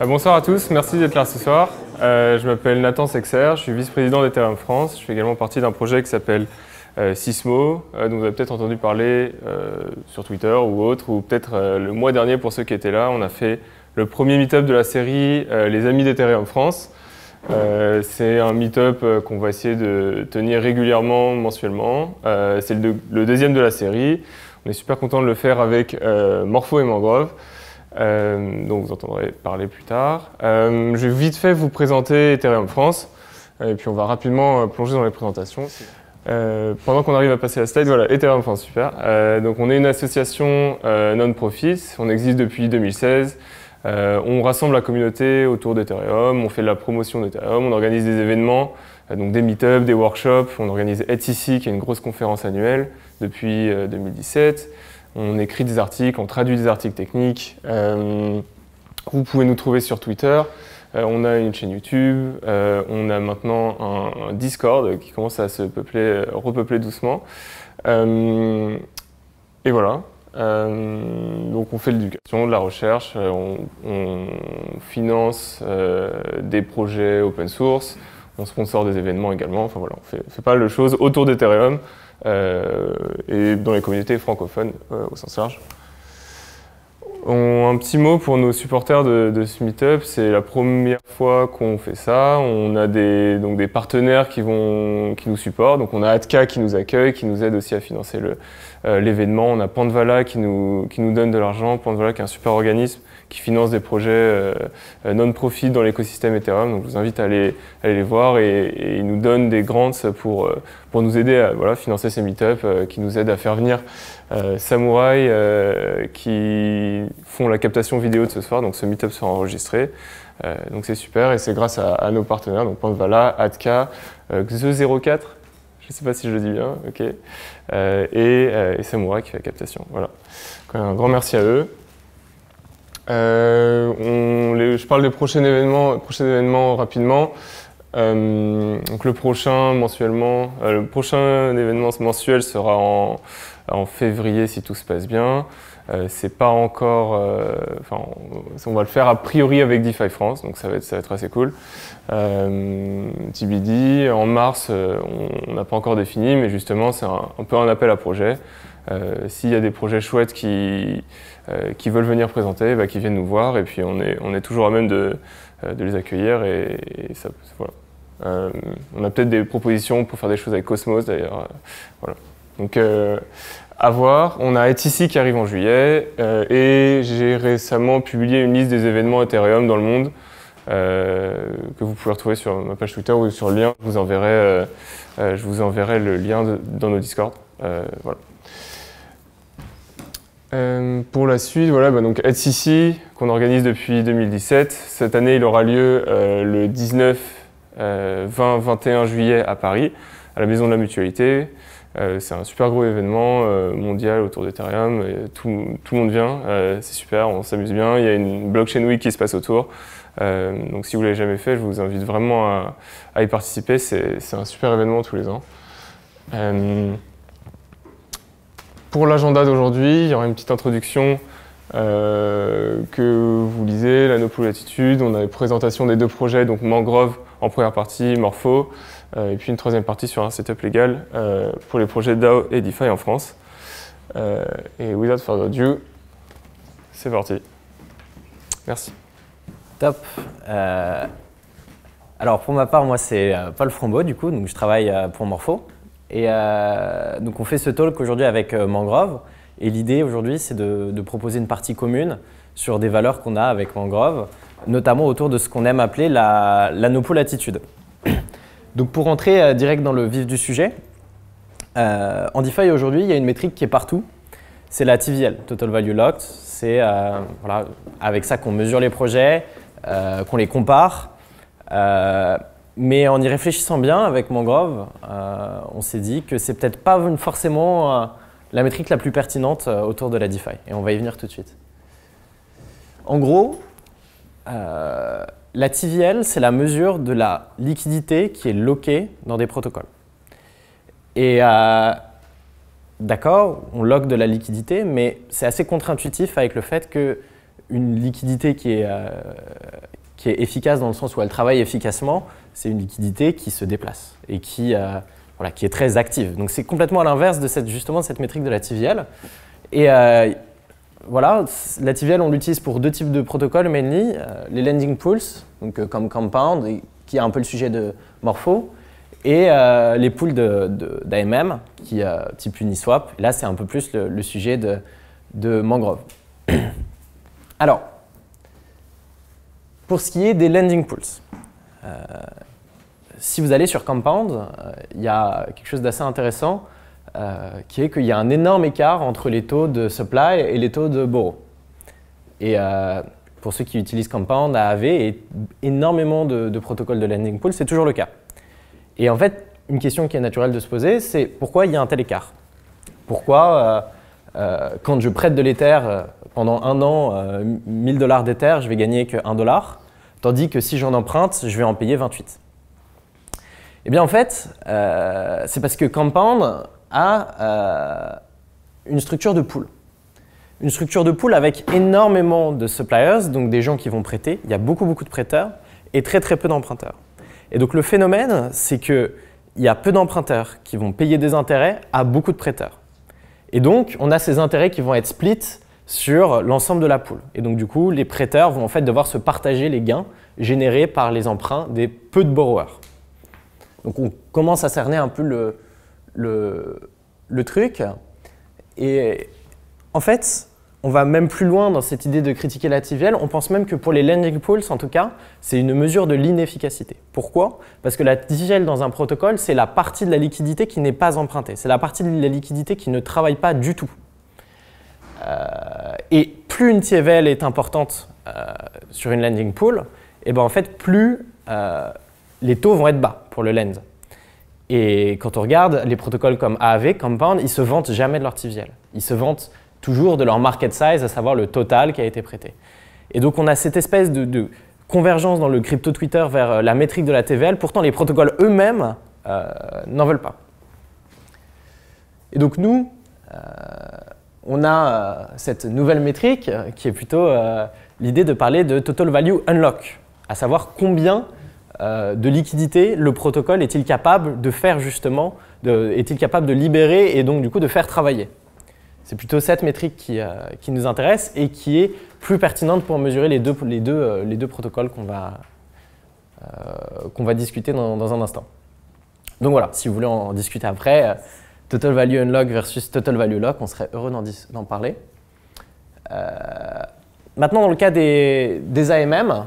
Euh, bonsoir à tous, merci d'être là ce soir. Euh, je m'appelle Nathan Sexer, je suis vice-président d'Ethereum France. Je fais également partie d'un projet qui s'appelle euh, Sismo, dont vous avez peut-être entendu parler sur Twitter ou autre, ou peut-être le mois dernier pour ceux qui étaient là, on a fait le premier meet-up de la série Les Amis d'Ethereum France. c'est un meet-up qu'on va essayer de tenir régulièrement, mensuellement. c'est le, le, deuxième de la série. On est super content de le faire avec Morpho et Mangrove. Euh, donc vous entendrez parler plus tard. Euh, je vais vite fait vous présenter Ethereum France, et puis on va rapidement euh, plonger dans les présentations. Euh, pendant qu'on arrive à passer à la slide, voilà, Ethereum France, super. donc on est une association non-profit, on existe depuis 2016. on rassemble la communauté autour d'Ethereum, on fait de la promotion d'Ethereum, on organise des événements, donc des meet-ups, des workshops, on organise ETC, qui est une grosse conférence annuelle depuis 2017. On écrit des articles, on traduit des articles techniques. Euh, vous pouvez nous trouver sur Twitter. Euh, on a une chaîne YouTube. Euh, on a maintenant un, Discord qui commence à se peupler, repeupler doucement. et voilà. donc on fait l'éducation, de la recherche, on, finance des projets open source, on sponsor des événements également. Enfin voilà, on fait, fait pas le chose autour d'Ethereum. Euh, et dans les communautés francophones euh, au sens large. un petit mot pour nos supporters de, de ce c'est la première fois qu'on fait ça. On a des, donc des partenaires qui, vont, qui nous supportent, donc on a Atka qui nous accueille, qui nous aide aussi à financer le, euh, l'événement. On a Pandvala qui nous, qui nous donne de l'argent, Pandvala qui est un super organisme qui finance des projets euh, euh, non-profit dans l'écosystème Ethereum. Donc je vous invite à aller, aller les voir et, ils nous donnent des grants pour, pour nous aider à voilà, financer ces meet meetups, qui nous aident à faire venir Samouraï qui font la captation vidéo de ce soir. Donc ce meet-up sera enregistré. donc c'est super et c'est grâce à, nos partenaires, donc Pandvala, Atka, the 04 je ne sais pas si je le dis bien, ok. Euh, euh, et, c'est moi qui fait la captation, voilà. un grand merci à eux. Euh, je parle des prochains événements, prochains événements rapidement. donc le prochain le prochain événement mensuel sera en février si tout se passe bien. Euh, c'est pas encore. Euh, enfin, on, va le faire a priori avec DeFi France, donc ça va être, être assez cool. Euh, TBD, en mars, on n'a pas encore défini, mais justement, c'est un, peu un appel à projet. S'il y a des projets chouettes qui, qui veulent venir présenter, bah, qui viennent nous voir, et puis on est, on est toujours à même de, les accueillir, et, ça, on a peut-être des propositions pour faire des choses avec Cosmos d'ailleurs. voilà. A voir. On a ici qui arrive en juillet euh, et j'ai récemment publié une liste des événements Ethereum dans le monde euh, que vous pouvez retrouver sur ma page Twitter ou sur le lien. Je vous enverrai, euh, le lien dans nos Discord. voilà. pour la suite, voilà, bah, donc qu'on organise depuis 2017. Cette année, il aura lieu le 19, 20, 21 juillet à Paris, à la Maison de la Mutualité. Euh, c'est un super gros événement euh, mondial autour d'Ethereum. Tout, tout, le monde vient, euh, c'est super, on s'amuse bien. Il y a une blockchain week qui se passe autour. donc si vous ne l'avez jamais fait, je vous invite vraiment à y participer. C'est un super événement tous les ans. pour l'agenda d'aujourd'hui, il y aura une petite introduction euh, que vous lisez, la Latitude, on a une présentation des deux projets, donc Mangrove en première partie, Morpho, euh, et puis une troisième partie sur un setup légal euh, pour les projets DAO et DeFi en France. et without further ado, c'est parti. Merci. Top. alors pour ma part, moi c'est Paul Frombeau du coup, donc je travaille pour Morpho. Et donc on fait ce talk aujourd'hui avec Mangrove. Et l'idée aujourd'hui, c'est de, proposer une partie commune sur des valeurs qu'on a avec Mangrove, notamment autour de ce qu'on aime appeler la, attitude. Donc pour entrer euh, direct dans le vif du sujet, euh, en DeFi aujourd'hui, il y a une métrique qui est partout, c'est la TVL, Total Value Locked. C'est euh, voilà, avec ça qu'on mesure les projets, qu'on les compare. mais en y réfléchissant bien avec Mangrove, on s'est dit que c'est peut-être pas forcément la métrique la plus pertinente euh, autour de la DeFi. Et on va y venir tout de suite. En gros, euh, la TVL, c'est la mesure de la liquidité qui est loquée dans des protocoles. Et euh, d'accord, on loque de la liquidité, mais c'est assez contre-intuitif avec le fait qu'une liquidité qui est, qui est efficace dans le sens où elle travaille efficacement, c'est une liquidité qui se déplace et qui, voilà, qui est très active. Donc c'est complètement à l'inverse de cette, justement cette métrique de la TVL. Et euh, voilà, la TVL, on l'utilise pour deux types de protocoles mainly, euh, les landing pools, donc, euh, comme Compound, qui est un peu le sujet de Morpho, et les pools d'AMM, qui type Uniswap. là, c'est un peu plus le, sujet de, de Mangrove. Alors, pour ce qui est des landing pools, si vous allez sur Compound, euh, il y a quelque chose d'assez intéressant euh, qui est qu'il y a un énorme écart entre les taux de supply et les taux de borrow. Et euh, pour ceux qui utilisent Compound, AAV et énormément de, protocoles de lending pool, c'est toujours le cas. Et en fait, une question qui est naturelle de se poser, c'est pourquoi il y a un tel écart Pourquoi, quand je prête de l'Ether pendant un an, 1000 dollars d'Ether, je vais gagner que 1 dollar, tandis que si j'en emprunte, je vais en payer 28 eh bien, en fait, euh, c'est parce que Compound a euh, une structure de pool. Une structure de pool avec énormément de suppliers, donc des gens qui vont prêter. Il y a beaucoup, beaucoup de prêteurs et très, très peu d'emprunteurs. Et donc, le phénomène, c'est qu'il y a peu d'emprunteurs qui vont payer des intérêts à beaucoup de prêteurs. Et donc, on a ces intérêts qui vont être splits sur l'ensemble de la poule. Et donc, du coup, les prêteurs vont en fait devoir se partager les gains générés par les emprunts des peu de borrowers. Donc on commence à cerner un peu le, le, truc. Et en fait, on va même plus loin dans cette idée de critiquer la TVL. On pense même que pour les landing pools, en tout cas, c'est une mesure de l'inefficacité. Pourquoi Parce que la TVL dans un protocole, c'est la partie de la liquidité qui n'est pas empruntée. C'est la partie de la liquidité qui ne travaille pas du tout. Euh, et plus une TVL est importante euh, sur une landing pool, et eh ben en fait, plus euh, les taux vont être bas pour le Lens. Et quand on regarde les protocoles comme AAV, Compound, ils se vantent jamais de leur TVL. Ils se vantent toujours de leur market size, à savoir le total qui a été prêté. Et donc on a cette espèce de, convergence dans le crypto Twitter vers euh, la métrique de la TVL. Pourtant, les protocoles eux-mêmes euh, n'en veulent pas. Et donc nous, euh, on a cette nouvelle métrique qui est plutôt l'idée de parler de total value unlock, à savoir combien euh, de liquidité, le protocole est-il capable de faire justement, est-il capable de libérer et donc du coup de faire travailler C'est plutôt cette métrique euh, qui, nous intéresse et qui est plus pertinente pour mesurer les deux, euh, protocoles qu'on va, qu'on va discuter dans, un instant. Donc voilà, si vous voulez en discuter après, Total Value Unlock versus Total Value Lock, on serait heureux d'en parler. maintenant, dans le cas des, des AMM,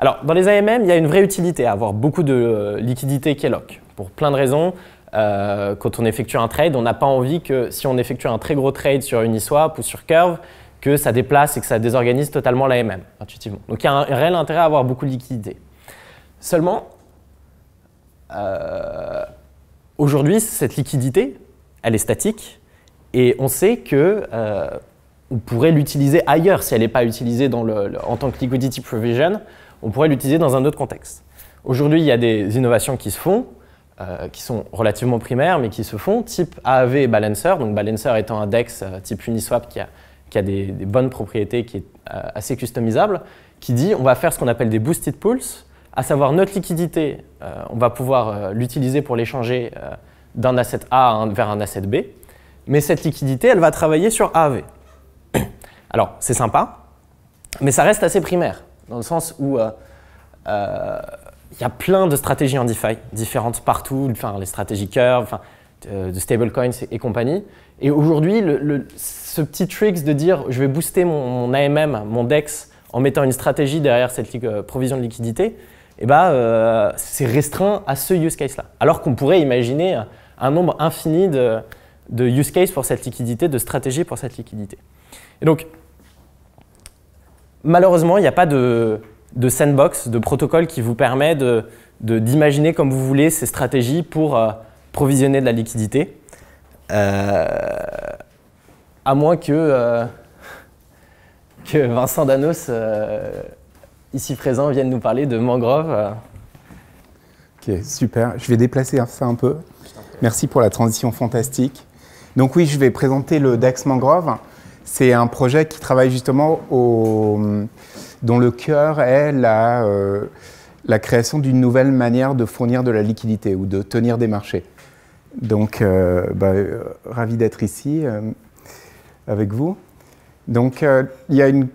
alors, dans les AMM, il y a une vraie utilité à avoir beaucoup de euh, liquidité qui pour plein de raisons. Euh, quand on effectue un trade, on n'a pas envie que si on effectue un très gros trade sur Uniswap ou sur Curve, que ça déplace et que ça désorganise totalement l'AMM, intuitivement. Donc il y a un réel intérêt à avoir beaucoup de liquidité. Seulement, euh, aujourd'hui, cette liquidité, elle est statique et on sait que on pourrait l'utiliser ailleurs si elle n'est pas utilisée en tant que liquidity provision on pourrait l'utiliser dans un autre contexte. Aujourd'hui, il y a des innovations qui se font, euh, qui sont relativement primaires, mais qui se font, type AAV e Balancer, donc Balancer étant un DEX euh, type Uniswap qui a, qui a des, bonnes propriétés, qui est euh, assez customisable, qui dit on va faire ce qu'on appelle des boosted pools, à savoir notre liquidité, on va pouvoir l'utiliser pour l'échanger d'un asset A vers un asset B, mais cette liquidité, elle va travailler sur AAV. E Alors, c'est sympa, mais ça reste assez primaire dans le sens où euh, euh, il y a plein de stratégies en DeFi, différentes partout, enfin, les stratégies curve, de, stablecoins et, compagnie. Et aujourd'hui, le, ce petit trick de dire je vais booster mon, AMM, mon DEX, en mettant une stratégie derrière cette euh, provision de liquidité, et eh ben, c'est restreint à ce use case-là. Alors qu'on pourrait imaginer un nombre infini de, de use case pour cette liquidité, de stratégies pour cette liquidité. Et donc, malheureusement, il n'y a pas de, sandbox, de protocole qui vous permet d'imaginer comme vous voulez ces stratégies pour euh, provisionner de la liquidité. Euh, à moins que, euh, que Vincent Danos, ici présent, vienne nous parler de mangrove. Ok, super. Je vais déplacer ça un peu. Merci pour la transition fantastique. Donc oui, je vais présenter le DAX Mangrove. C'est un projet qui travaille justement dont le cœur est euh, la, création d'une nouvelle manière de fournir de la liquidité ou de tenir des marchés. Donc, euh, bah, euh, ravi d'être ici avec vous. Donc, il y a une,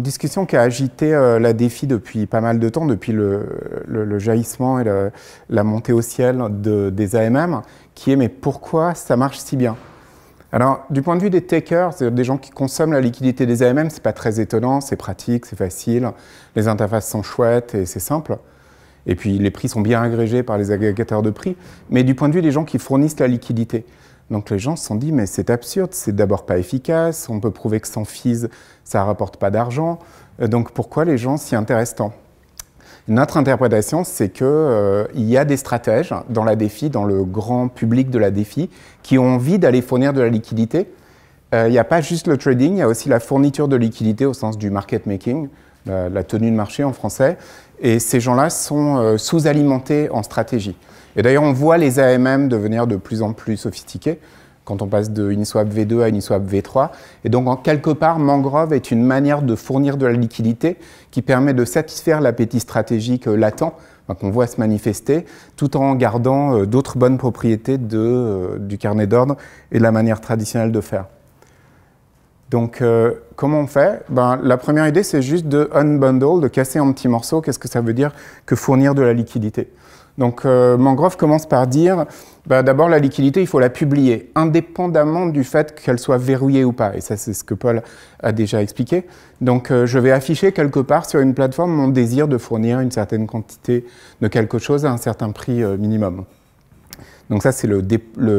discussion qui a agité la défi depuis pas mal de temps, depuis le, jaillissement et la montée au ciel des AMM, qui est mais pourquoi ça marche si bien alors, du point de vue des takers, cest des gens qui consomment la liquidité des AMM, c'est pas très étonnant, c'est pratique, c'est facile, les interfaces sont chouettes et c'est simple. Et puis, les prix sont bien agrégés par les agrégateurs de prix. Mais du point de vue des gens qui fournissent la liquidité, donc les gens se sont dit, mais c'est absurde, c'est d'abord pas efficace, on peut prouver que sans fees, ça rapporte pas d'argent, euh, donc pourquoi les gens s'y intéressent tant notre interprétation, c'est qu'il euh, y a des stratèges dans la défi, dans le grand public de la défi, qui ont envie d'aller fournir de la liquidité. Euh, il n'y a pas juste le trading, il y a aussi la fourniture de liquidité au sens du market making, la, tenue de marché en français. Et ces gens-là sont euh, sous-alimentés en stratégie. Et d'ailleurs, on voit les AMM devenir de plus en plus sophistiqués quand on passe de Uniswap V2 à Uniswap V3. Et donc, en quelque part, Mangrove est une manière de fournir de la liquidité qui permet de satisfaire l'appétit stratégique euh, latent hein, qu'on voit se manifester, tout en gardant euh, d'autres bonnes propriétés euh, du carnet d'ordre et de la manière traditionnelle de faire. Donc, euh, comment on fait ben, La première idée, c'est juste de unbundle, de casser en petits morceaux. Qu'est-ce que ça veut dire que fournir de la liquidité Donc, euh, Mangrove commence par dire, ben, d'abord, la liquidité, il faut la publier, indépendamment du fait qu'elle soit verrouillée ou pas. Et ça, c'est ce que Paul a déjà expliqué. Donc, euh, je vais afficher quelque part sur une plateforme mon désir de fournir une certaine quantité de quelque chose à un certain prix minimum. Donc ça, c'est le,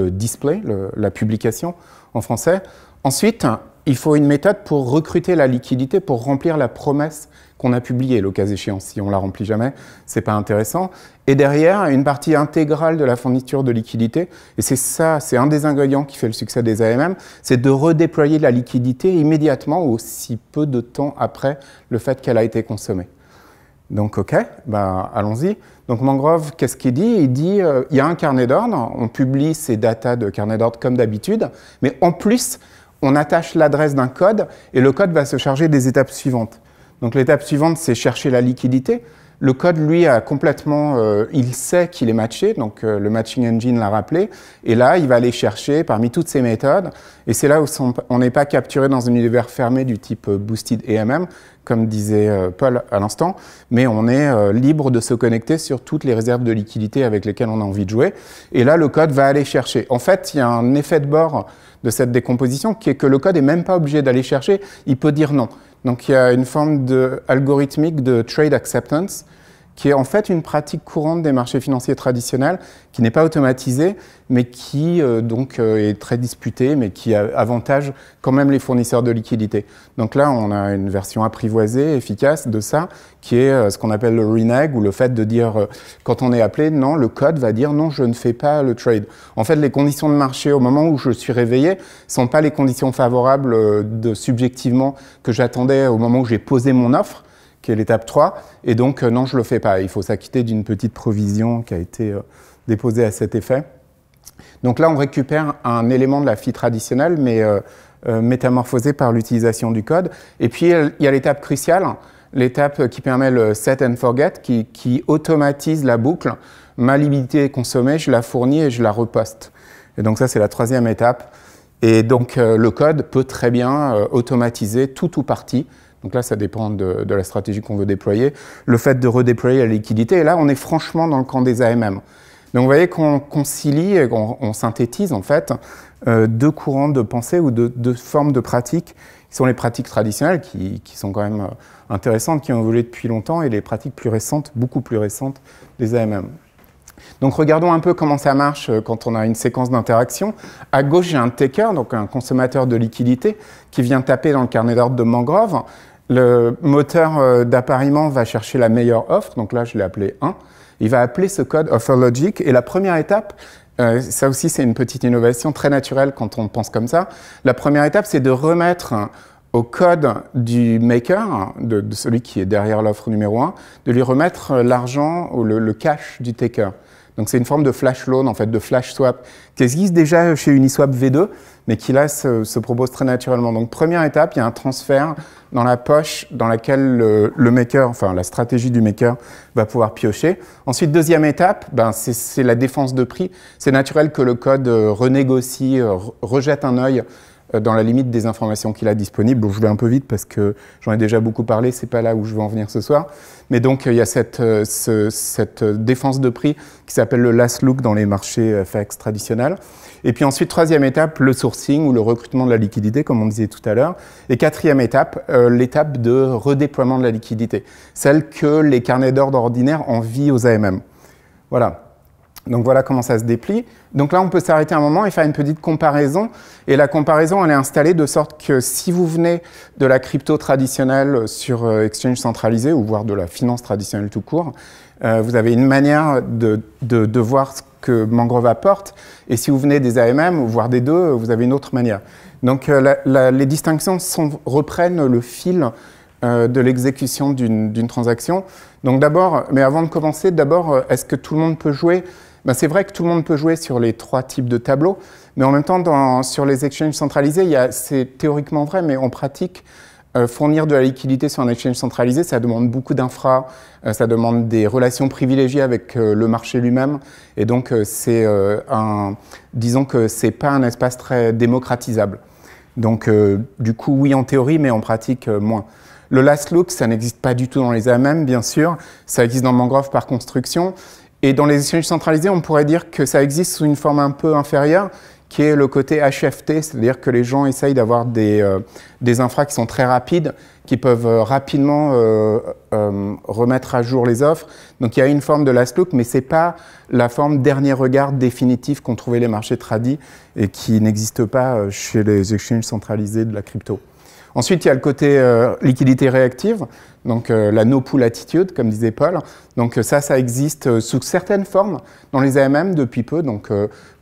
display, la publication en français. Ensuite, il faut une méthode pour recruter la liquidité, pour remplir la promesse qu'on a publiée, le cas échéant. Si on la remplit jamais, ce n'est pas intéressant. Et derrière, une partie intégrale de la fourniture de liquidité, et c'est ça, c'est un des ingrédients qui fait le succès des AMM, c'est de redéployer la liquidité immédiatement ou aussi peu de temps après le fait qu'elle a été consommée. Donc, OK, bah, allons-y. Donc, Mangrove, qu'est-ce qu'il dit Il dit euh, il y a un carnet d'ordre, on publie ces datas de carnet d'ordre comme d'habitude, mais en plus, on attache l'adresse d'un code et le code va se charger des étapes suivantes. Donc l'étape suivante, c'est chercher la liquidité. Le code, lui, a complètement, euh, il sait qu'il est matché, donc euh, le matching engine l'a rappelé, et là, il va aller chercher parmi toutes ces méthodes, et c'est là où on n'est pas capturé dans un univers fermé du type euh, boosted AMM, comme disait Paul à l'instant, mais on est libre de se connecter sur toutes les réserves de liquidité avec lesquelles on a envie de jouer, et là, le code va aller chercher. En fait, il y a un effet de bord de cette décomposition qui est que le code n'est même pas obligé d'aller chercher, il peut dire non. Donc il y a une forme de algorithmique de trade acceptance qui est en fait une pratique courante des marchés financiers traditionnels, qui n'est pas automatisée, mais qui euh, donc euh, est très disputée, mais qui avantage quand même les fournisseurs de liquidités. Donc là, on a une version apprivoisée, efficace de ça, qui est euh, ce qu'on appelle le reneg, ou le fait de dire, quand on est appelé, non, le code va dire, non, je ne fais pas le trade. En fait, les conditions de marché au moment où je suis réveillé sont pas les conditions favorables de subjectivement que j'attendais au moment où j'ai posé mon offre qui est l'étape 3. Et donc, euh, non, je ne le fais pas. Il faut s'acquitter d'une petite provision qui a été euh, déposée à cet effet. Donc là, on récupère un élément de la fille traditionnelle, mais euh, métamorphosé par l'utilisation du code. Et puis, il y a l'étape cruciale, l'étape qui permet le set and forget, qui, automatise la boucle. Ma libidité est consommée, je la fournis et je la reposte. Et donc ça, c'est la troisième étape. Et donc, le code peut très bien automatiser tout ou partie donc là, ça dépend de, la stratégie qu'on veut déployer. Le fait de redéployer la liquidité, et là, on est franchement dans le camp des AMM. Donc vous voyez qu'on concilie, on, synthétise en fait euh, deux courants de pensée ou deux, formes de pratiques qui sont les pratiques traditionnelles, qui, qui, sont quand même euh, intéressantes, qui ont évolué depuis longtemps, et les pratiques plus récentes, beaucoup plus récentes des AMM. Donc regardons un peu comment ça marche euh, quand on a une séquence d'interaction. À gauche, j'ai un taker, donc un consommateur de liquidité, qui vient taper dans le carnet d'ordre de Mangrove. Le moteur euh, d'appariement va chercher la meilleure offre, donc là je l'ai appelé 1. Il va appeler ce code OfferLogic et la première étape, euh, ça aussi c'est une petite innovation très naturelle quand on pense comme ça, la première étape c'est de remettre hein, au code du maker, hein, de, celui qui est derrière l'offre numéro 1, de lui remettre euh, l'argent ou le, cash du taker. Donc c'est une forme de flash loan, en fait, de flash swap, qui existe déjà chez Uniswap V2, mais qui là se, propose très naturellement. Donc première étape, il y a un transfert dans la poche dans laquelle le, le maker, enfin la stratégie du maker, va pouvoir piocher. Ensuite, deuxième étape, ben, c'est la défense de prix. C'est naturel que le code euh, renégocie, euh, rejette un œil euh, dans la limite des informations qu'il a disponibles. Bon, je vais un peu vite parce que j'en ai déjà beaucoup parlé, c'est pas là où je veux en venir ce soir. Mais donc, euh, il y a cette, euh, cette défense de prix qui s'appelle le last look dans les marchés fax traditionnels. Et puis ensuite, troisième étape, le sourcing ou le recrutement de la liquidité, comme on disait tout à l'heure. Et quatrième étape, l'étape de redéploiement de la liquidité, celle que les carnets d'ordre ordinaires envient aux AMM. Voilà. Donc voilà comment ça se déplie. Donc là, on peut s'arrêter un moment et faire une petite comparaison. Et la comparaison, elle est installée de sorte que si vous venez de la crypto traditionnelle sur euh, exchange centralisé, ou voire de la finance traditionnelle tout court, euh, vous avez une manière de, voir ce que Mangrove apporte. Et si vous venez des AMM, ou voire des deux, vous avez une autre manière. Donc euh, les distinctions reprennent le fil de l'exécution d'une transaction. Donc d'abord, mais avant de commencer, d'abord, est-ce que tout le monde peut jouer ben, c'est vrai que tout le monde peut jouer sur les trois types de tableaux, mais en même temps, dans, sur les exchanges centralisés, c'est théoriquement vrai, mais en pratique, euh, fournir de la liquidité sur un exchange centralisé, ça demande beaucoup d'infra, euh, ça demande des relations privilégiées avec euh, le marché lui-même, et donc c'est un, disons que c'est pas un espace très démocratisable. Donc du coup, oui en théorie, mais en pratique moins. Le last look, ça n'existe pas du tout dans les AMM, bien sûr. Ça existe dans Mangrove par construction. Et dans les échanges centralisés, on pourrait dire que ça existe sous une forme un peu inférieure, qui est le côté HFT, c'est-à-dire que les gens essayent d'avoir euh, des, infras qui sont très rapides, qui peuvent euh, rapidement euh, remettre à jour les offres. Donc il y a une forme de last look, mais ce n'est pas la forme dernier regard définitif qu'ont trouvé les marchés tradis et qui n'existe pas chez les exchanges centralisés de la crypto. Ensuite, il y a le côté euh, liquidité réactive, donc euh, la no-pool attitude, comme disait Paul. Donc euh, ça, ça existe sous certaines formes dans les AMM depuis peu. Donc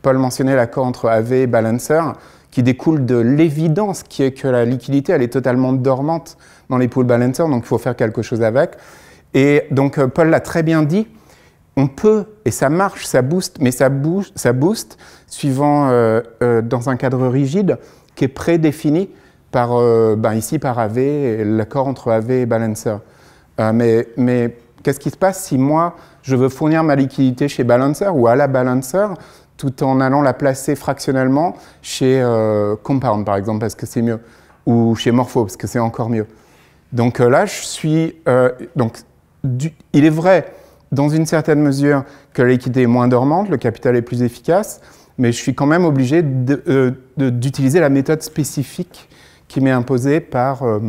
Paul mentionnait l'accord entre AV et Balancer, qui découle de l'évidence qui est que la liquidité, elle est totalement dormante dans les pools Balancer. donc il faut faire quelque chose avec. Et donc Paul l'a très bien dit, on peut, et ça marche, ça booste, mais ça, bouge, ça booste suivant dans un cadre rigide qui est prédéfini par, euh, ben ici par AV, l'accord entre AV et Balancer. Euh, mais, mais qu'est-ce qui se passe si moi, je veux fournir ma liquidité chez Balancer ou à la Balancer tout en allant la placer fractionnellement chez euh, Compound, par exemple, parce que c'est mieux, ou chez Morpho, parce que c'est encore mieux. Donc là, je suis... donc, il est vrai, dans une certaine mesure, que liquidité est moins dormante, le capital est plus efficace, mais je suis quand même obligé d'utiliser la méthode spécifique qui m'est imposé par euh,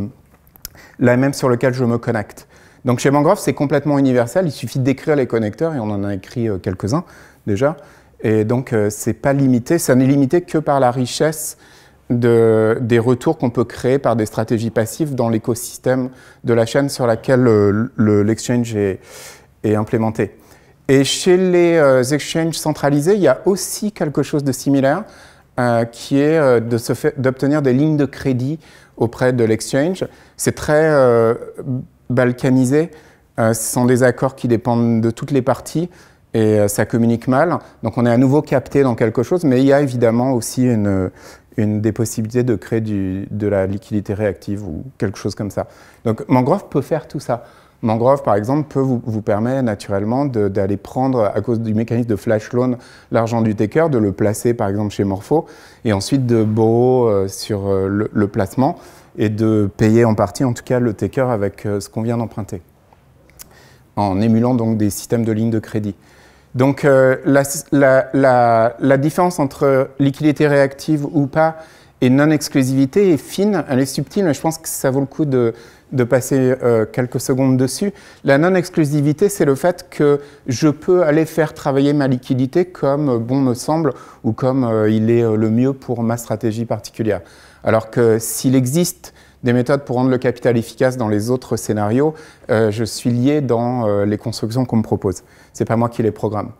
la même sur lequel je me connecte. Donc chez Mangrove, c'est complètement universel. Il suffit d'écrire les connecteurs et on en a écrit euh, quelques-uns déjà. Et donc euh, c'est pas limité. Ça n'est limité que par la richesse de, des retours qu'on peut créer par des stratégies passives dans l'écosystème de la chaîne sur laquelle l'exchange est, implémenté. Et chez les exchanges centralisés, il y a aussi quelque chose de similaire. Euh, qui est euh, d'obtenir des lignes de crédit auprès de l'exchange. C'est très euh, balkanisé. Euh, ce sont des accords qui dépendent de toutes les parties et ça communique mal. Donc on est à nouveau capté dans quelque chose, mais il y a évidemment aussi une, des possibilités de créer de la liquidité réactive ou quelque chose comme ça. Donc Mangrove peut faire tout ça. Mangrove, par exemple, peut vous, permettre naturellement d'aller prendre, à cause du mécanisme de flash loan, l'argent du taker, de le placer, par exemple, chez Morpho, et ensuite de borrow euh, sur euh, le, placement, et de payer en partie, en tout cas, le taker avec euh, ce qu'on vient d'emprunter, en émulant donc des systèmes de lignes de crédit. Donc la différence entre liquidité réactive ou pas, et non-exclusivité est fine, elle est subtile, mais je pense que ça vaut le coup de, passer euh, quelques secondes dessus. La non-exclusivité, c'est le fait que je peux aller faire travailler ma liquidité comme bon me semble ou comme euh, il est euh, le mieux pour ma stratégie particulière. Alors que s'il existe des méthodes pour rendre le capital efficace dans les autres scénarios, je suis lié dans les constructions qu'on me propose. Ce n'est pas moi qui les programme.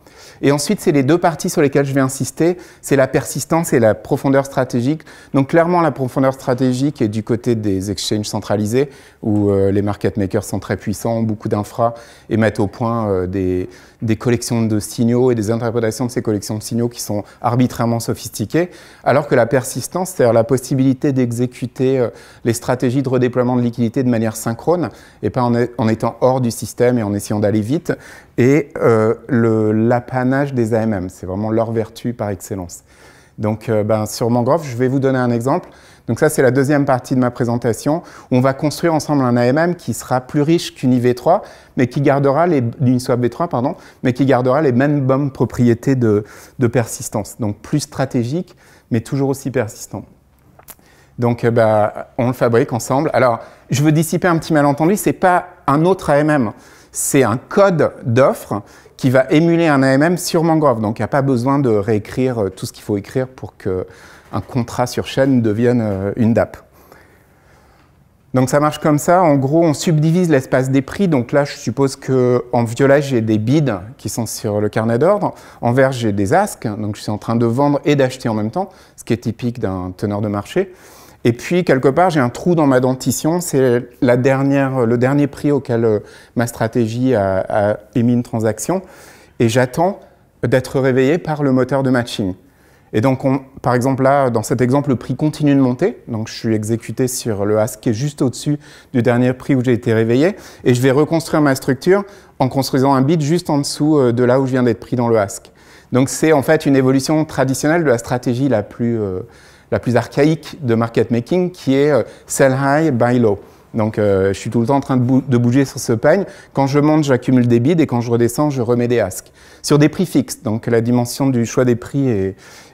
Et ensuite, c'est les deux parties sur lesquelles je vais insister, c'est la persistance et la profondeur stratégique. Donc clairement, la profondeur stratégique est du côté des exchanges centralisés, où euh, les market makers sont très puissants, beaucoup d'infra, et mettent au point euh, des, des collections de signaux et des interprétations de ces collections de signaux qui sont arbitrairement sophistiquées, alors que la persistance, c'est-à-dire la possibilité d'exécuter euh, les stratégies de redéploiement de liquidités de manière synchrone, et pas en, étant hors du système et en essayant d'aller vite, et euh, le l'apanage des AMM, c'est vraiment leur vertu par excellence. Donc euh, ben, sur Mangrove, je vais vous donner un exemple. Donc ça, c'est la deuxième partie de ma présentation, on va construire ensemble un AMM qui sera plus riche qu'une IV3, mais qui gardera les, une V3, pardon, mais qui gardera les mêmes bonnes propriétés de, de persistance. Donc plus stratégique, mais toujours aussi persistant. Donc, euh, bah, on le fabrique ensemble. Alors, je veux dissiper un petit malentendu, ce n'est pas un autre AMM, c'est un code d'offre qui va émuler un AMM sur Mangrove. Donc, il n'y a pas besoin de réécrire euh, tout ce qu'il faut écrire pour que un contrat sur chaîne devienne euh, une DAP. Donc ça marche comme ça. En gros, on subdivise l'espace des prix. Donc là, je suppose que en violet, j'ai des bids qui sont sur le carnet d'ordre. En vert, j'ai des asks. Donc je suis en train de vendre et d'acheter en même temps, ce qui est typique d'un teneur de marché. Et puis, quelque part, j'ai un trou dans ma dentition. C'est le dernier prix auquel euh, ma stratégie a émis une transaction. Et j'attends d'être réveillé par le moteur de matching. Et donc, par exemple, là, dans cet exemple, le prix continue de monter. Donc, je suis exécuté sur le ASC qui est juste au-dessus du dernier prix où j'ai été réveillé. Et je vais reconstruire ma structure en construisant un bid juste en dessous euh, de là où je viens d'être pris dans le ASC. Donc, c'est en fait une évolution traditionnelle de la stratégie la plus, euh, la plus archaïque de market making qui est euh, sell high, buy low. Donc euh, je suis tout le temps en train de, de, bouger sur ce peigne. Quand je monte, j'accumule des bids et quand je redescends, je remets des asks. Sur des prix fixes, donc la dimension du choix des prix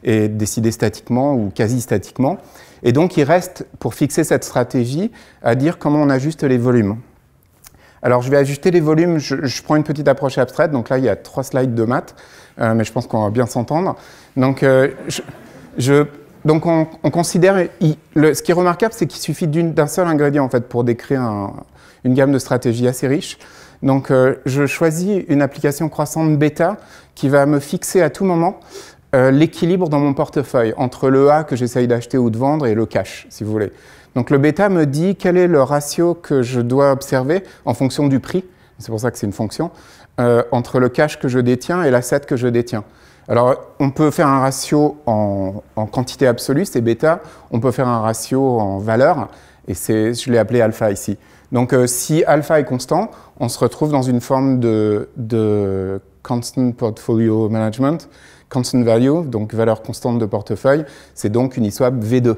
est, décidée statiquement ou quasi statiquement. Et donc il reste, pour fixer cette stratégie, à dire comment on ajuste les volumes. Alors je vais ajuster les volumes, je, prends une petite approche abstraite, donc là il y a trois slides de maths, euh, mais je pense qu'on va bien s'entendre. Donc euh, je, je donc on, considère, ce qui est remarquable, c'est qu'il suffit d'un seul ingrédient en fait pour décrire une gamme de stratégies assez riche. Donc euh, je choisis une application croissante bêta qui va me fixer à tout moment euh, l'équilibre dans mon portefeuille entre le A que j'essaye d'acheter ou de vendre et le cash, si vous voulez. Donc le bêta me dit quel est le ratio que je dois observer en fonction du prix, c'est pour ça que c'est une fonction, euh, entre le cash que je détiens et l'asset que je détiens. Alors, on peut faire un ratio en, quantité absolue, c'est bêta. On peut faire un ratio en valeur, et je l'ai appelé alpha ici. Donc, euh, si alpha est constant, on se retrouve dans une forme de, de constant portfolio management, constant value, donc valeur constante de portefeuille. C'est donc une ISWAP V2.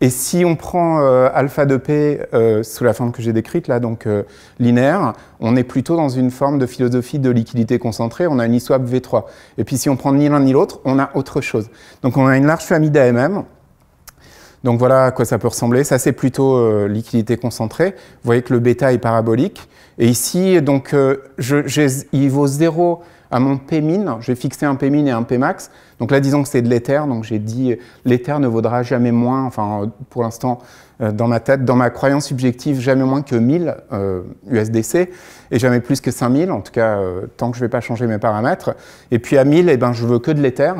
Et si on prend euh, alpha de P euh, sous la forme que j'ai décrite, là, donc euh, linéaire, on est plutôt dans une forme de philosophie de liquidité concentrée, on a une ISWAP V3. Et puis si on prend ni l'un ni l'autre, on a autre chose. Donc on a une large famille d'AMM. Donc voilà à quoi ça peut ressembler. Ça, c'est plutôt liquidité concentrée. Vous voyez que le bêta est parabolique. Et ici, donc, il vaut 0 à mon min, je vais fixer un min et un max. Donc là, disons que c'est de l'éther, donc j'ai dit euh, l'éther ne vaudra jamais moins, enfin euh, pour l'instant, euh, dans ma tête, dans ma croyance subjective, jamais moins que 1000 USDC et jamais plus que 5000, en tout cas tant que je ne vais pas changer mes paramètres. Et puis à 1000, eh ben, je veux que de l'éther.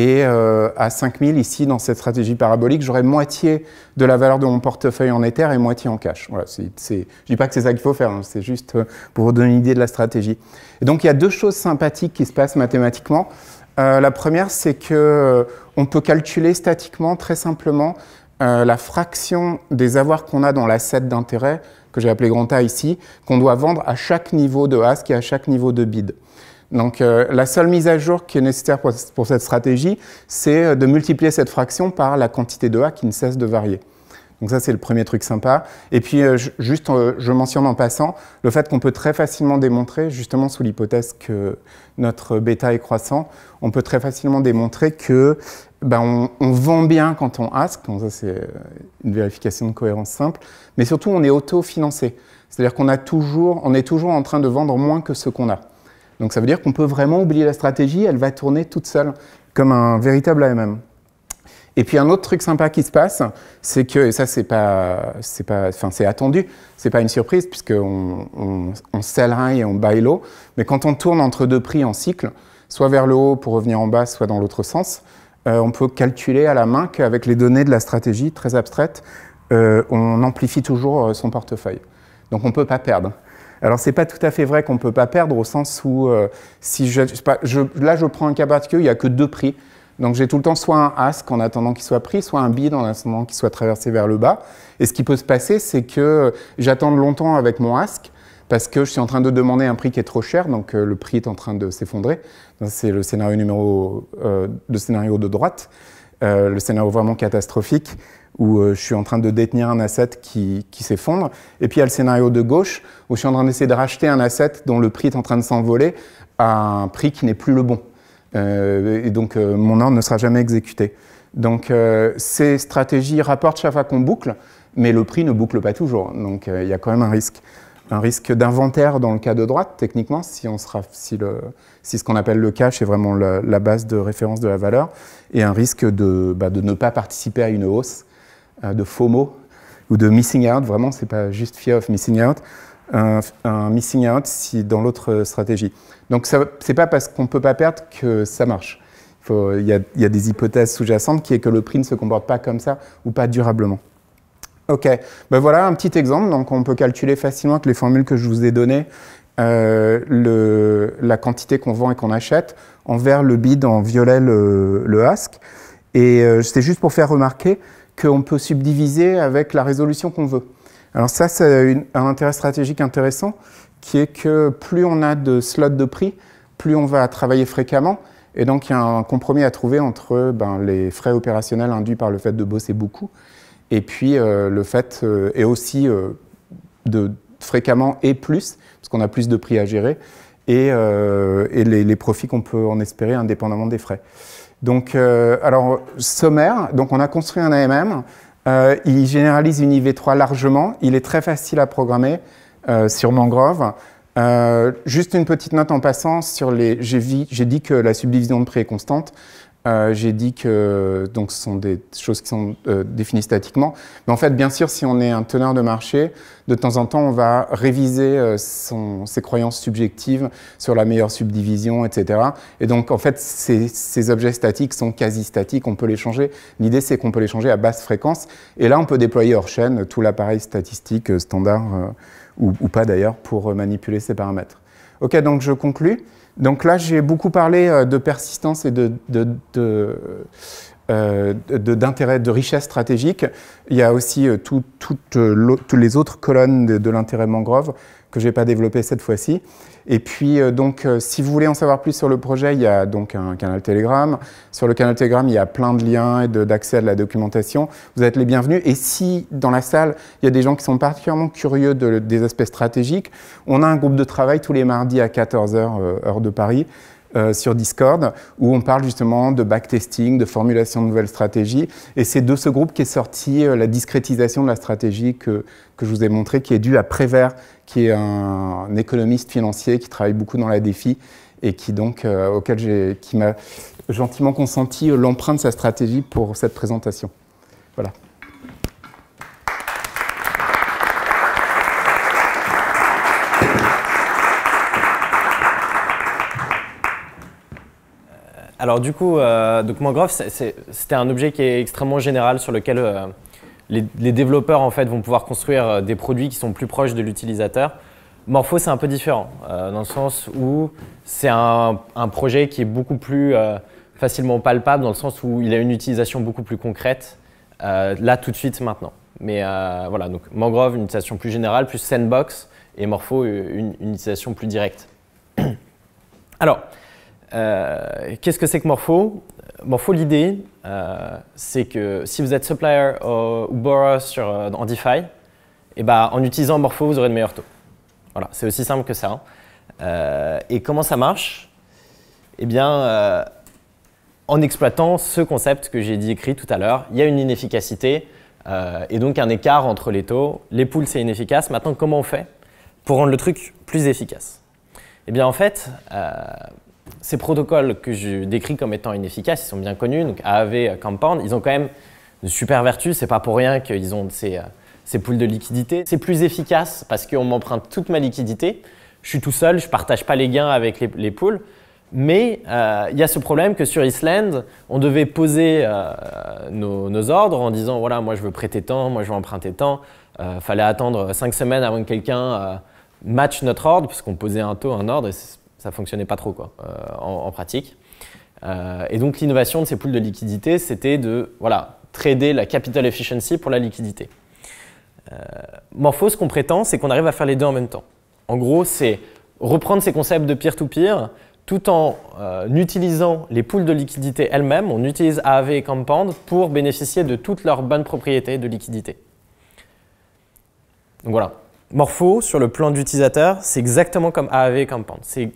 Et euh, à 5000, ici, dans cette stratégie parabolique, j'aurai moitié de la valeur de mon portefeuille en Ether et moitié en cash. Voilà, je ne dis pas que c'est ça qu'il faut faire, hein, c'est juste euh, pour vous donner une idée de la stratégie. Et donc, il y a deux choses sympathiques qui se passent mathématiquement. Euh, la première, c'est qu'on on peut calculer statiquement, très simplement, la fraction des avoirs qu'on a dans l'asset d'intérêt, que j'ai appelé grand A ici, qu'on doit vendre à chaque niveau de ask et à chaque niveau de bid. Donc euh, la seule mise à jour qui est nécessaire pour, cette stratégie, c'est euh, de multiplier cette fraction par la quantité de A qui ne cesse de varier. Donc ça, c'est le premier truc sympa. Et puis, euh, juste, je mentionne en passant le fait qu'on peut très facilement démontrer, justement sous l'hypothèse que notre bêta est croissant, on peut très facilement démontrer que ben, on, on, vend bien quand on ask, donc ça c'est une vérification de cohérence simple, mais surtout on est autofinancé. C'est-à-dire qu'on a toujours, on est toujours en train de vendre moins que ce qu'on a. Donc ça veut dire qu'on peut vraiment oublier la stratégie, elle va tourner toute seule, comme un véritable AMM. Et puis un autre truc sympa qui se passe, c'est que, et ça c'est pas, c'est attendu, c'est pas une surprise puisqu'on on, sell high et on buy low, mais quand on tourne entre deux prix en cycle, soit vers le haut pour revenir en bas, soit dans l'autre sens, euh, on peut calculer à la main qu'avec les données de la stratégie très abstraite, euh, on amplifie toujours euh, son portefeuille. Donc on ne peut pas perdre. Alors c'est pas tout à fait vrai qu'on ne peut pas perdre au sens où euh, si je, là je prends un cas particulier, il n'y a que deux prix. Donc j'ai tout le temps soit un ask en attendant qu'il soit pris, soit un bid en attendant qu'il soit traversé vers le bas. Et ce qui peut se passer, c'est que euh, j'attends longtemps avec mon ask parce que je suis en train de demander un prix qui est trop cher, donc euh, le prix est en train de s'effondrer. C'est le scénario numéro, euh, le scénario de droite, le scénario vraiment catastrophique où euh, je suis en train de détenir un asset qui, s'effondre. Et puis il y a le scénario de gauche, où je suis en train d'essayer de racheter un asset dont le prix est en train de s'envoler à un prix qui n'est plus le bon. Euh, et donc euh, mon ordre ne sera jamais exécuté. Donc ces stratégies rapportent chaque fois qu'on boucle, mais le prix ne boucle pas toujours. Donc il y a quand même un risque. Un risque d'inventaire dans le cas de droite, techniquement, si, on si, ce qu'on appelle le cash est vraiment la, base de référence de la valeur, et un risque de bah, ne pas participer à une hausse euh, de FOMO ou de missing out. Vraiment, c'est pas juste fear of missing out. Un, missing out si dans l'autre stratégie. Donc, ce n'est pas parce qu'on ne peut pas perdre que ça marche. Il, y a, y, a, des hypothèses sous-jacentes qui est que le prix ne se comporte pas comme ça ou pas durablement. OK. Ben voilà un petit exemple. Donc, on peut calculer facilement avec les formules que je vous ai données euh, la quantité qu'on vend et qu'on achète. En vert, le bid, en violet, le, ask. Et euh, c'est juste pour faire remarquer qu'on peut subdiviser avec la résolution qu'on veut. Alors ça, c'est un intérêt stratégique intéressant, qui est que plus on a de slots de prix, plus on va travailler fréquemment, et donc il y a un compromis à trouver entre ben, les frais opérationnels induits par le fait de bosser beaucoup, et puis euh, le fait, est euh, aussi euh, de fréquemment et plus, parce qu'on a plus de prix à gérer, et, les profits qu'on peut en espérer indépendamment des frais. Donc, euh, alors, sommaire, donc on a construit un AMM. Euh, il généralise une IV3 largement. Il est très facile à programmer euh, sur Mangrove. juste une petite note en passant sur les. J'ai dit que la subdivision de prix est constante. Euh, j'ai dit que donc ce sont des choses qui sont euh, définies statiquement. Mais en fait, bien sûr, si on est un teneur de marché, de temps en temps, on va réviser euh, ses croyances subjectives sur la meilleure subdivision, etc. Et donc, en fait, ces, objets statiques sont quasi statiques. On peut les changer. L'idée, c'est qu'on peut les changer à basse fréquence. Et là, on peut déployer hors chaîne tout l'appareil statistique standard ou, ou pas d'ailleurs pour manipuler ces paramètres. Ok, donc je conclus. Donc là, j'ai beaucoup parlé euh, de persistance et euh, de, d'intérêt, de, richesse stratégique. Il y a aussi euh, toutes les autres colonnes de, l'intérêt mangrove que je n'ai pas développé cette fois-ci. Et puis, euh, donc, euh, si vous voulez en savoir plus sur le projet, il y a donc un canal Telegram. Sur le canal Telegram, il y a plein de liens et d'accès à de la documentation. Vous êtes les bienvenus. Et si, dans la salle, il y a des gens qui sont particulièrement curieux des aspects stratégiques, on a un groupe de travail tous les mardis à 14h, euh, heure de Paris, euh, sur Discord, où on parle justement de backtesting, de formulation de nouvelles stratégies. Et c'est de ce groupe qu'est sortie euh, la discrétisation de la stratégie que, je vous ai montrée, qui est due à Prévert, qui est un, économiste financier qui travaille beaucoup dans la défi et qui donc euh, auquel qui m'a gentiment consenti l'empreinte de sa stratégie pour cette présentation. Voilà. Alors du coup, euh, donc Mangrove, c'était un objet qui est extrêmement général sur lequel euh, les, développeurs en fait vont pouvoir construire euh, des produits qui sont plus proches de l'utilisateur. Morpho, c'est un peu différent, dans le sens où c'est un, projet qui est beaucoup plus facilement palpable, dans le sens où il a une utilisation beaucoup plus concrète, là tout de suite, maintenant. Mais voilà, donc Mangrove, une utilisation plus générale, plus sandbox, et Morpho, une, une utilisation plus directe. Alors, euh, qu'est-ce que c'est que Morpho Morpho, l'idée, euh, c'est que si vous êtes supplier euh, ou borrower sur, en DeFi, et eh ben en utilisant Morpho, vous aurez de meilleurs taux. Voilà, c'est aussi simple que ça. Hein. et comment ça marche Eh bien, en exploitant ce concept que j'ai dit écrit tout à l'heure, il y a une inefficacité et donc un écart entre les taux. Les poules, c'est inefficace. Maintenant, comment on fait pour rendre le truc plus efficace Eh bien, en fait, ces protocoles que je décris comme étant inefficaces, ils sont bien connus, donc AAV, euh, Compound, ils ont quand même de super vertus, c'est pas pour rien qu'ils ont ces, euh, ces poules de liquidité. C'est plus efficace parce qu'on m'emprunte toute ma liquidité, je suis tout seul, je partage pas les gains avec les, poules, mais euh, il y a ce problème que sur Island, on devait poser nos, ordres en disant voilà, moi je veux prêter tant, moi je veux emprunter tant. fallait attendre cinq semaines avant que quelqu'un match notre ordre, puisqu'on posait un taux, un ordre, et ça fonctionnait pas trop quoi, euh, en, pratique. Euh, et donc l'innovation de ces poules de liquidité, c'était de voilà, trader la capital efficiency pour la liquidité. Euh, Morpho, ce qu'on prétend, c'est qu'on arrive à faire les deux en même temps. En gros, c'est reprendre ces concepts de peer-to-peer tout en utilisant les poules de liquidité elles-mêmes. On utilise AAV et Compound pour bénéficier de toutes leurs bonnes propriétés de liquidité. Donc voilà. Morpho, sur le plan d'utilisateur, c'est exactement comme AAV et Compound. C'est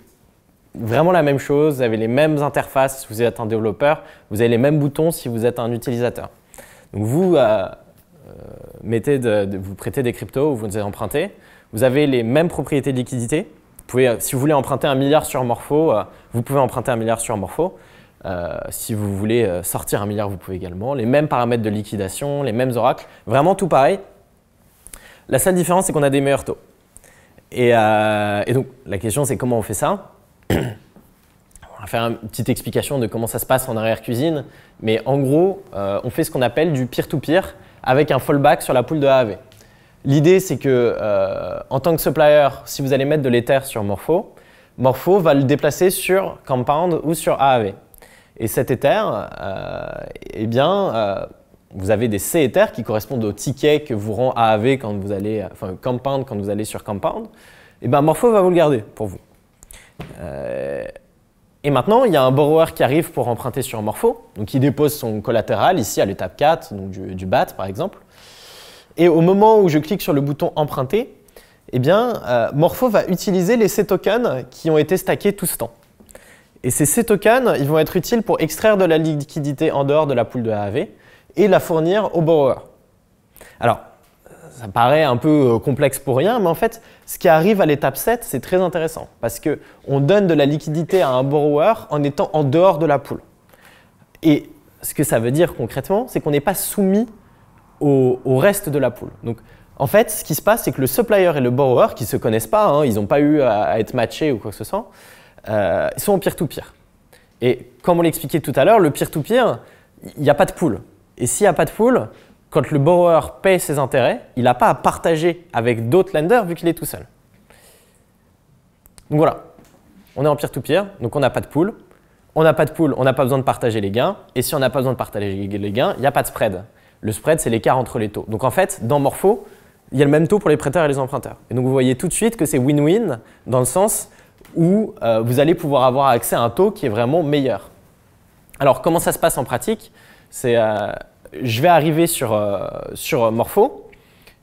vraiment la même chose, vous avez les mêmes interfaces si vous êtes un développeur, vous avez les mêmes boutons si vous êtes un utilisateur. Donc vous, euh, euh, mettez vous prêtez des cryptos, vous les empruntez, vous avez les mêmes propriétés de liquidité. Euh, si vous voulez emprunter un milliard sur Morpho, vous pouvez emprunter un milliard sur Morpho. si vous voulez sortir un milliard, vous pouvez également. Les mêmes paramètres de liquidation, les mêmes oracles, vraiment tout pareil. La seule différence, c'est qu'on a des meilleurs taux. et donc, la question, c'est comment on fait ça on va faire une petite explication de comment ça se passe en arrière-cuisine. Mais en gros, euh, on fait ce qu'on appelle du peer-to-peer avec un fallback sur la poule de AAV. L'idée, c'est que euh, en tant que supplier, si vous allez mettre de l'éther sur Morpho, Morpho va le déplacer sur Compound ou sur AAV. Et cet éther, euh, eh bien, vous avez des C Ether qui correspondent aux tickets que vous rend AAV quand vous allez, enfin Compound quand vous allez sur Compound. Et eh ben Morpho va vous le garder pour vous. Euh, et maintenant, il y a un borrower qui arrive pour emprunter sur morpho, donc il dépose son collatéral ici à l'étape 4, donc du, BAT par exemple. Et au moment où je clique sur le bouton emprunter, eh bien, euh, Morpho va utiliser les C tokens qui ont été stackés tout ce temps. Et ces C tokens, ils vont être utiles pour extraire de la liquidité en dehors de la poule de AAV et la fournir au borrower. Alors, ça paraît un peu euh, complexe pour rien, mais en fait, ce qui arrive à l'étape 7, c'est très intéressant parce que on donne de la liquidité à un borrower en étant en dehors de la poule. Et ce que ça veut dire concrètement, c'est qu'on n'est pas soumis au, reste de la poule. Donc, en fait, ce qui se passe, c'est que le supplier et le borrower, qui ne se connaissent pas, hein, ils n'ont pas eu à, être matchés ou quoi que ce soit, euh, sont en peer to pire -peer. Et comme on l'expliquait tout à l'heure, le peer-to-peer, il n'y a pas de poule. Et s'il n'y a pas de poule, quand le borrower paye ses intérêts, il n'a pas à partager avec d'autres lenders vu qu'il est tout seul. Donc voilà, on est en peer-to-peer, donc on n'a pas de pool. On n'a pas de pool, on n'a pas besoin de partager les gains. Et si on n'a pas besoin de partager les gains, il n'y a pas de spread. Le spread, c'est l'écart entre les taux. Donc en fait, dans Morpho, il y a le même taux pour les prêteurs et les emprunteurs. Et donc vous voyez tout de suite que c'est win-win dans le sens où euh, vous allez pouvoir avoir accès à un taux qui est vraiment meilleur. Alors comment ça se passe en pratique C'est euh, je vais arriver sur, euh, euh, Morpho.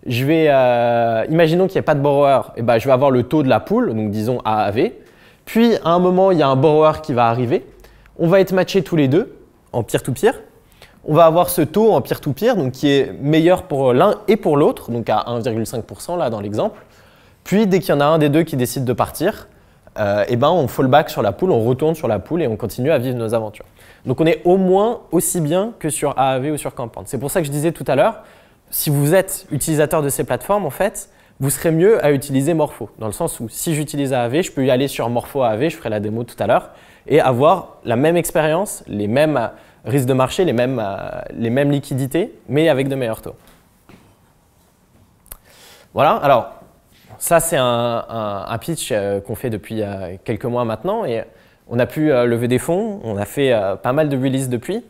Je vais, euh, imaginons qu'il n'y a pas de borrower, et eh ben, je vais avoir le taux de la poule, donc disons AAV. Puis à un moment, il y a un borrower qui va arriver. On va être matché tous les deux en peer-to-peer. On va avoir ce taux en peer-to-peer, qui est meilleur pour l'un et pour l'autre, donc à 1,5% là dans l'exemple. Puis dès qu'il y en a un des deux qui décide de partir, on euh, fall ben on sur la poule, on retourne sur la poule et on continue à vivre nos aventures. Donc on est au moins aussi bien que sur AAV ou sur Campant. C'est pour ça que je disais tout à l'heure, si vous êtes utilisateur de ces plateformes, en fait, vous serez mieux à utiliser Morpho, dans le sens où si j'utilise AAV, je peux y aller sur Morpho AAV, je ferai la démo tout à l'heure, et avoir la même expérience, les mêmes euh, risques de marché, les mêmes, euh, les mêmes liquidités, mais avec de meilleurs taux. Voilà, alors ça, c'est un, pitch euh, qu'on fait depuis euh, quelques mois maintenant. Et on a pu euh, lever des fonds, on a fait pas mal de releases depuis.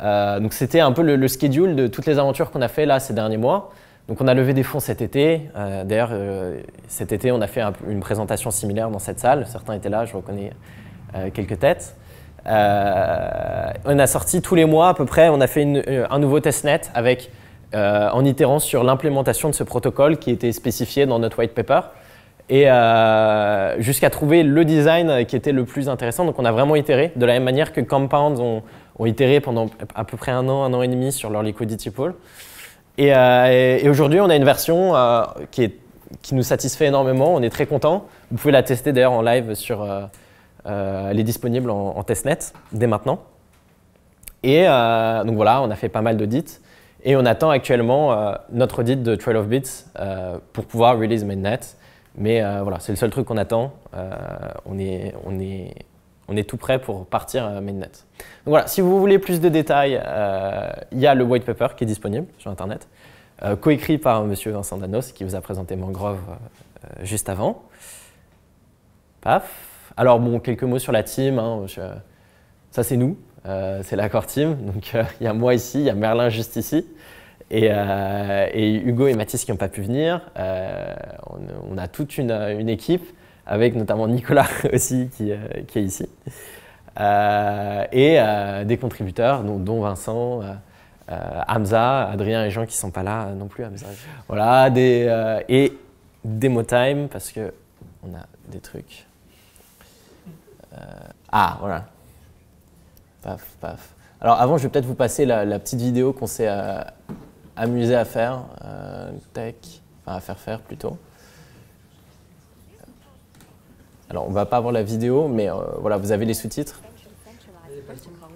donc c'était un peu le, schedule de toutes les aventures qu'on a fait là ces derniers mois. Donc on a levé des fonds cet été. D'ailleurs, cet été, on a fait une présentation similaire dans cette salle. Certains étaient là, je reconnais quelques têtes. on a sorti tous les mois à peu près, on a fait un nouveau testnet avec euh, en itérant sur l'implémentation de ce protocole qui était spécifié dans notre white paper et euh, jusqu'à trouver le design qui était le plus intéressant. Donc on a vraiment itéré, de la même manière que Compound ont, itéré pendant à peu près un an, un an et demi sur leur liquidity pool. Et, euh, aujourd'hui, on a une version qui, nous satisfait énormément, on est très content. Vous pouvez la tester d'ailleurs en live, sur, elle est disponible en, en, testnet dès maintenant. Et donc voilà, on a fait pas mal d'audits. Et on attend actuellement euh, notre audit de Trail of Bits euh, pour pouvoir release mainnet. Mais euh, voilà, c'est le seul truc qu'on attend. on, est, on, est, on est tout prêt pour partir mainnet. Donc voilà, si vous voulez plus de détails, il y a le white paper qui est disponible sur Internet, coécrit par M. Vincent Danos, qui vous a présenté Mangrove juste avant. Paf. Alors bon, quelques mots sur la team. Hein, ça, c'est nous. c'est l'accord team. Donc il y a moi ici, il y a Merlin juste ici. Euh, et, Hugo et Mathis qui n'ont pas pu venir. Euh, on, a toute une, équipe, avec notamment Nicolas aussi euh, qui, est ici. et des contributeurs, dont, Vincent, Hamza, Adrien et Jean qui ne sont pas là non plus. Voilà, des, et Demo Time, parce que on a des trucs. ah, voilà. Paf, paf. Alors avant, je vais peut-être vous passer la, la petite vidéo qu'on s'est amusé à faire, euh, tech, enfin à faire faire plutôt. Alors, on va pas avoir la vidéo, mais euh, voilà, vous avez les sous-titres.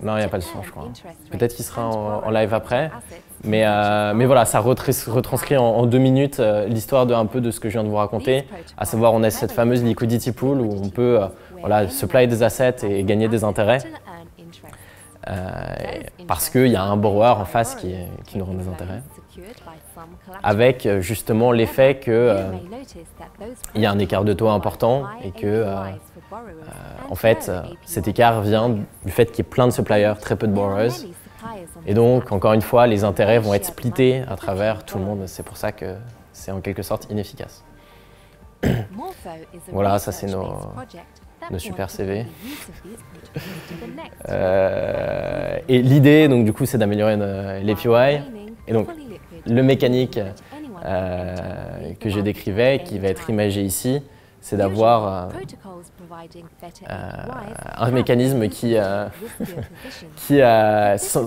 Non, il n'y a pas le son, je crois. Peut-être qu'il sera en, live après. Mais, euh, mais voilà, ça retranscrit en, deux minutes l'histoire de un peu de ce que je viens de vous raconter, à savoir on a cette fameuse liquidity pool où on peut voilà, supply des assets et gagner des intérêts. Euh, parce qu'il y a un borrower en face qui, qui nous rend des intérêts. Avec euh, justement l'effet que euh, il y a un écart de taux important et que en fait cet écart vient du fait qu'il y ait plein de suppliers, très peu de borrowers. Et donc, encore une fois, les intérêts vont être splittés à travers tout le monde. C'est pour ça que c'est en quelque sorte inefficace. voilà, ça c'est nos, de super CV. Euh, et l'idée, donc du coup, c'est d'améliorer euh, l'API. Et donc, le mécanique euh, que je décrivais, qui va être imagé ici, c'est d'avoir un mécanisme qui, qui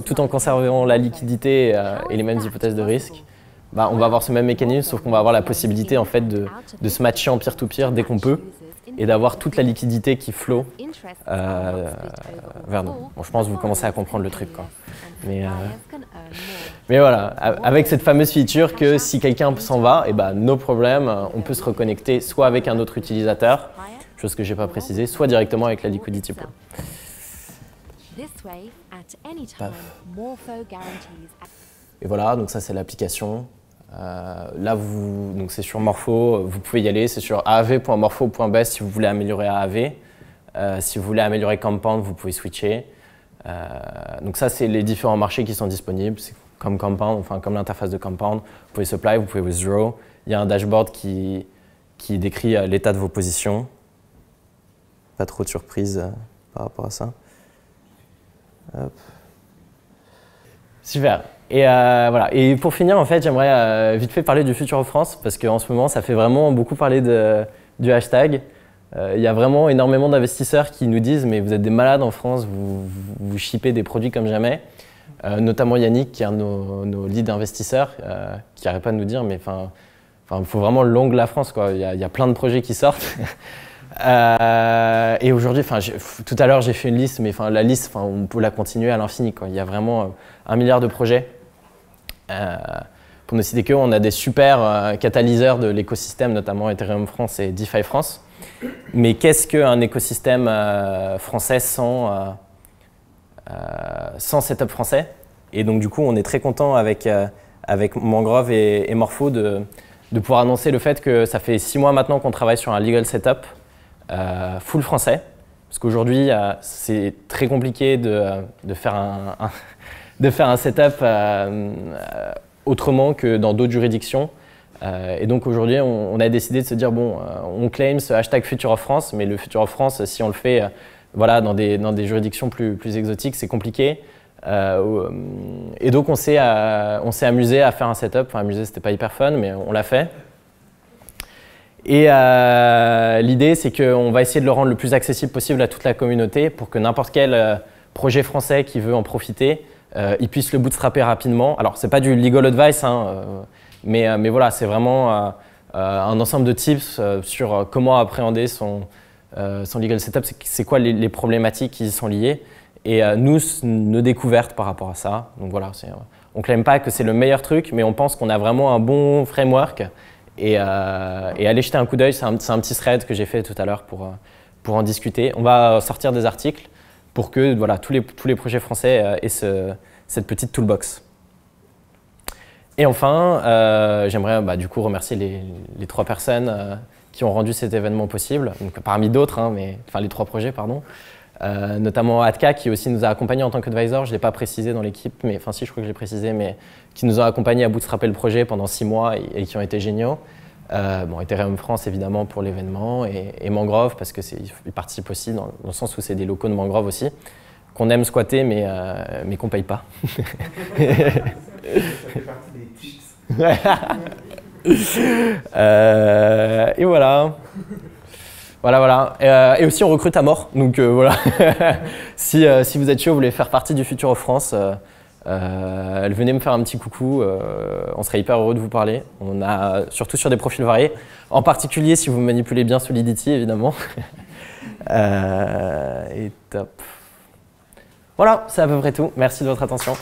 tout en conservant la liquidité et les mêmes hypothèses de risque, bah, on va avoir ce même mécanisme, sauf qu'on va avoir la possibilité en fait de, se matcher en peer to -peer dès qu'on peut et d'avoir toute la liquidité qui flot euh, vers nous. Bon, je pense que vous commencez à comprendre le truc. Quoi. Mais, euh, mais voilà, avec cette fameuse feature que si quelqu'un s'en va, et eh ben, nos problèmes, on peut se reconnecter soit avec un autre utilisateur, chose que je n'ai pas précisé, soit directement avec la liquidity pool. Et voilà, donc ça c'est l'application. Euh, là, vous, donc c'est sur Morpho, vous pouvez y aller, c'est sur aav.morpho.best si vous voulez améliorer AAV. Euh, si vous voulez améliorer Compound, vous pouvez switcher. Euh, donc ça, c'est les différents marchés qui sont disponibles, c'est comme Compound, enfin comme l'interface de Compound. Vous pouvez supply, vous pouvez withdraw. Il y a un dashboard qui, qui décrit l'état de vos positions. Pas trop de surprise par rapport à ça. Hop. Super. Et euh, voilà. Et pour finir, en fait, j'aimerais euh, vite fait parler du Futur en France parce qu'en ce moment, ça fait vraiment beaucoup parler du hashtag. Euh, il y a vraiment énormément d'investisseurs qui nous disent mais vous êtes des malades en France, vous, vous, des produits comme jamais. notamment Yannick, qui est un de nos, leads investisseurs, qui n'arrête pas de nous dire mais enfin, il faut vraiment longue la France quoi. Il y, y, a plein de projets qui sortent. et aujourd'hui, enfin, tout à l'heure, j'ai fait une liste, mais enfin, la liste, enfin, on peut la continuer à l'infini quoi. Il y a vraiment un milliard de projets. Euh, pour ne citer que, on a des super euh, catalyseurs de l'écosystème, notamment Ethereum France et DeFi France. Mais qu'est-ce qu'un écosystème euh, français sans, setup français Et donc, du coup, on est très content avec, Mangrove et, Morpho de, pouvoir annoncer le fait que ça fait six mois maintenant qu'on travaille sur un legal setup full français. Parce qu'aujourd'hui, c'est très compliqué de, faire un de faire un setup euh, euh, autrement que dans d'autres juridictions. Euh, et donc aujourd'hui, on, a décidé de se dire bon, on claim ce hashtag Future of France, mais le Future of France, si on le fait voilà, dans, des, dans des juridictions plus, plus exotiques, c'est compliqué. et donc on s'est, on s'est amusé à faire un setup. Enfin, amusé, c'était pas hyper fun, mais on l'a fait. Et l'idée, c'est qu'on va essayer de le rendre le plus accessible possible à toute la communauté pour que n'importe quel projet français qui veut en profiter euh, ils puissent le bootstrapper rapidement. Alors, ce n'est pas du legal advice, hein, euh, mais, euh, mais, voilà, c'est vraiment un ensemble de tips sur comment appréhender son, son legal setup, c'est quoi les, problématiques qui y sont liées. Et nous, nos découvertes par rapport à ça. Donc voilà, on ne pas que c'est le meilleur truc, mais on pense qu'on a vraiment un bon framework. Et, aller jeter un coup d'œil, c'est un, un, petit thread que j'ai fait tout à l'heure pour, pour en discuter. On va sortir des articles pour que voilà, tous, les, projets français euh, aient cette petite toolbox. Et enfin, euh, j'aimerais bah, du coup remercier les, trois personnes euh, qui ont rendu cet événement possible, donc, parmi d'autres, hein, mais enfin les trois projets, pardon. notamment Atka qui aussi nous a accompagnés en tant qu'advisor, je ne l'ai pas précisé dans l'équipe, mais enfin si je crois que je précisé, mais qui nous ont accompagnés à bootstrapper le projet pendant six mois et qui ont été géniaux. Euh, bon, Ethereum France, évidemment, pour l'événement, et, Mangrove, parce qu'ils participent aussi, dans, le sens où c'est des locaux de Mangrove aussi, qu'on aime squatter, mais, euh, qu'on paye pas. Euh, et voilà. Voilà, voilà. Euh, et, aussi, on recrute à mort. Donc voilà. si, vous êtes chaud, vous voulez faire partie du futur en France, euh, elle venait me faire un petit coucou, euh, on serait hyper heureux de vous parler. On a, surtout sur des profils variés, en particulier si vous manipulez bien Solidity, évidemment. Euh, et top. Voilà, c'est à peu près tout. Merci de votre attention.